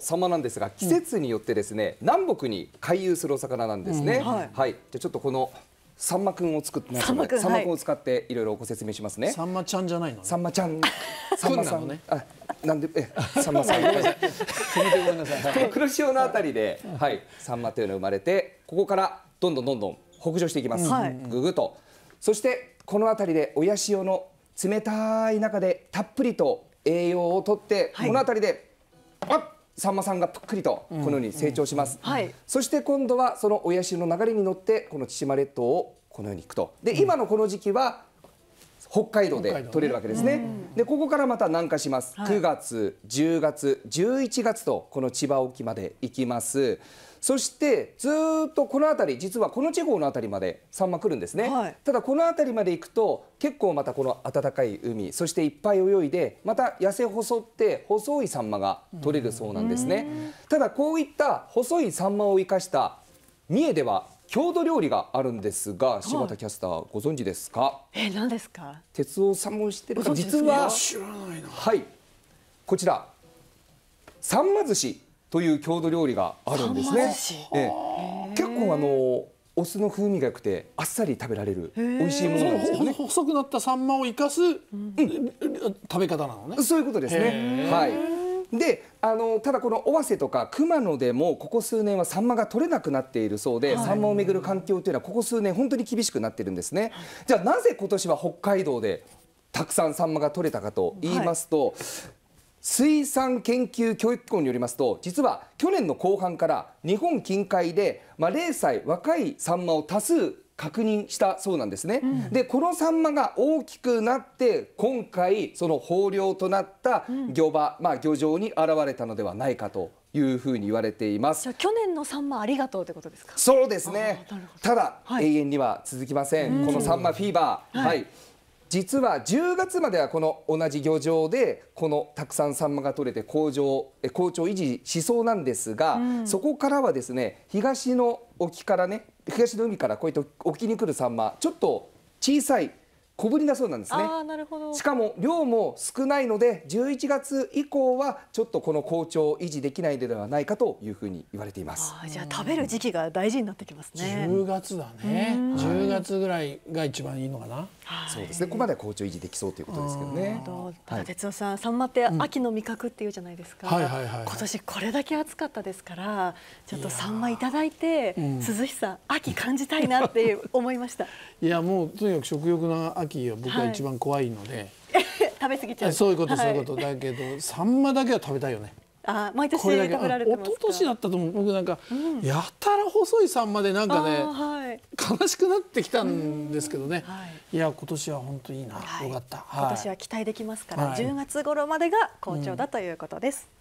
サマなんですが季節によってですね、南北に回遊するお魚なんですね、はい、はい、じゃちょっとこのサンマくんを作ってサンマくん、はい、を使っていろいろご説明しますねサンマちゃんじゃないの、ね、サンマちゃん サンマさんね、あなんでえサンマさんごめんなさいんないこの黒潮のあたりではいサンマというの生まれてここからどんどんどんどん北上していきます、はい、ぐぐとそしてこのあたりで親潮の冷たい中でたっぷりと栄養をとって、はい、このあたりであっさんまさんがぷっくりとこのように成長します、そして今度はその親潮の流れに乗ってこの千島列島をこのように行くとで今のこの時期は北海道で取れるわけですね。ねでここからまた南下します。9月、10月、11月とこの千葉沖まで行きます。そしてずっとこの辺り実はこの地方の辺りまでサンマ来るんですね、はい、ただこの辺りまで行くと結構またこの暖かい海そしていっぱい泳いでまた痩せ細って細いサンマが取れるそうなんですねただこういった細いサンマを生かした三重では郷土料理があるんですが柴田キャスターご存知ですか、はい、え何ですか哲夫さんも知ってるか実ははいこちらさんま寿司という郷土料理があるんですね。え結構あのお酢の風味が良くてあっさり食べられる美味しいものなんですよね。細くなったサンマを生かす、うん、食べ方なのね。そういうことですね。はい。であのただこの尾鷲とか熊野でもここ数年はサンマが取れなくなっているそうで、はい、サンマをめぐる環境というのはここ数年本当に厳しくなっているんですね。じゃあなぜ今年は北海道でたくさんサンマが取れたかと言いますと、はい、水産研究教育機構によりますと実は去年の後半から日本近海で、まあ、0歳若いサンマを多数確認したそうなんですね、うん、でこのサンマが大きくなって今回その豊漁となった漁場、うん、まあ、漁場に現れたのではないかというふうに言われています。去年のサンマありがとうってことですか。そうですね。ただ、はい、永遠には続きません。このサンマフィーバー、はい、はい実は10月まではこの同じ漁場でこのたくさんサンマが取れて好調好調維持しそうなんですが、うん、そこからはですね東の沖からね東の海からこういった沖に来るサンマちょっと小さい小ぶりだそうなんですねあなるほどしかも量も少ないので11月以降はちょっとこの好調を維持できないのではないかというふうに言われていますじゃあ食べる時期が大事になってきますね1月だね、うん、月ぐらいが一番いいのかなそうですねここまでは好調維持できそうということですけどね。ただ哲夫さん、サンマって秋の味覚っていうじゃないですか。今年これだけ暑かったですから、ちょっとサンマいただいて涼しさ、ん、秋感じたいなって思いました。いやもうとにかく食欲の秋は僕は一番怖いので。食べ過ぎちゃう。そういうことそういうことだけど、サンマだけは食べたいよね。あ毎年食べられてますか一昨年だったと思う僕なんか、うん、やたら細いさんまでなんかね、はい、悲しくなってきたんですけどね、はい、いや今年は本当いいな、はい、よかった、はい、今年は期待できますから、はい、10月頃までが好調だということです。うん